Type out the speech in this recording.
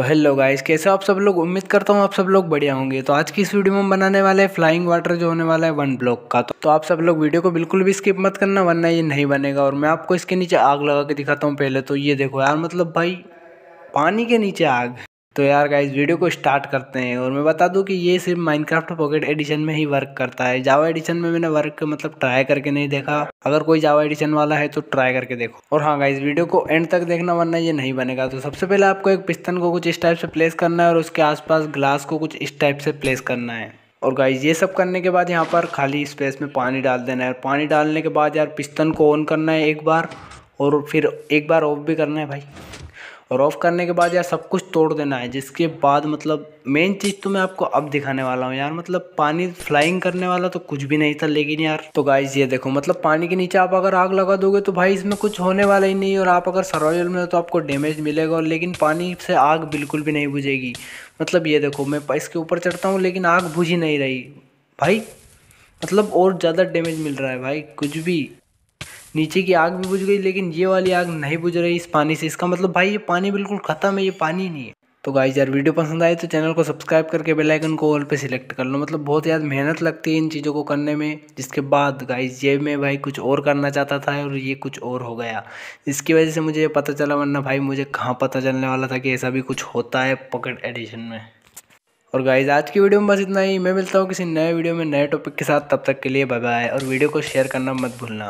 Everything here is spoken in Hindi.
तो हेलो गाइस कैसे आप सब लोग उम्मीद करता हूँ आप सब लोग बढ़िया होंगे तो आज की इस वीडियो में बनाने वाले हैं फ्लाइंग वाटर जो होने वाला है वन ब्लॉक का तो आप सब लोग वीडियो को बिल्कुल भी स्किप मत करना वरना ये नहीं बनेगा और मैं आपको इसके नीचे आग लगा के दिखाता हूँ पहले तो ये देखो यार मतलब भाई पानी के नीचे आग तो यार गाइज वीडियो को स्टार्ट करते हैं और मैं बता दूं कि ये सिर्फ माइनक्राफ्ट पॉकेट एडिशन में ही वर्क करता है जावा एडिशन में मैंने वर्क मतलब ट्राई करके नहीं देखा अगर कोई जावा एडिशन वाला है तो ट्राई करके देखो और हाँ गाइज वीडियो को एंड तक देखना वरना ये नहीं बनेगा तो सबसे पहले आपको एक पिस्तन को कुछ इस टाइप से प्लेस करना है और उसके आसपास ग्लास को कुछ इस टाइप से प्लेस करना है और गाइज ये सब करने के बाद यहाँ पर खाली स्पेस में पानी डाल देना है और पानी डालने के बाद यार पिस्तन को ऑन करना है एक बार और फिर एक बार ऑफ भी करना है भाई और ऑफ़ करने के बाद यार सब कुछ तोड़ देना है जिसके बाद मतलब मेन चीज़ तो मैं आपको अब दिखाने वाला हूँ यार मतलब पानी फ्लाइंग करने वाला तो कुछ भी नहीं था लेकिन यार तो गाइज ये देखो मतलब पानी के नीचे आप अगर आग लगा दोगे तो भाई इसमें कुछ होने वाला ही नहीं और आप अगर सर्वाइवल में हो तो आपको डैमेज मिलेगा और लेकिन पानी से आग बिल्कुल भी नहीं बुझेगी मतलब ये देखो मैं इसके ऊपर चढ़ता हूँ लेकिन आग बुझ ही नहीं रही भाई मतलब और ज़्यादा डैमेज मिल रहा है भाई कुछ भी नीचे की आग भी बुझ गई लेकिन ये वाली आग नहीं बुझ रही इस पानी से इसका मतलब भाई ये पानी बिल्कुल ख़त्म है ये पानी नहीं है तो गाइज यार वीडियो पसंद आए तो चैनल को सब्सक्राइब करके बेल आइकन को ऑल पे सिलेक्ट कर लो मतलब बहुत यार मेहनत लगती है इन चीज़ों को करने में जिसके बाद गाइज ये मैं भाई कुछ और करना चाहता था और ये कुछ और हो गया इसकी वजह से मुझे ये पता चला वरना भाई मुझे कहाँ पता चलने वाला था कि ऐसा भी कुछ होता है पॉकेट एडिशन में और गाइज आज की वीडियो में बस इतना ही मैं मिलता हूँ किसी नए वीडियो में नए टॉपिक के साथ तब तक के लिए बाय बाय और वीडियो को शेयर करना मत भूलना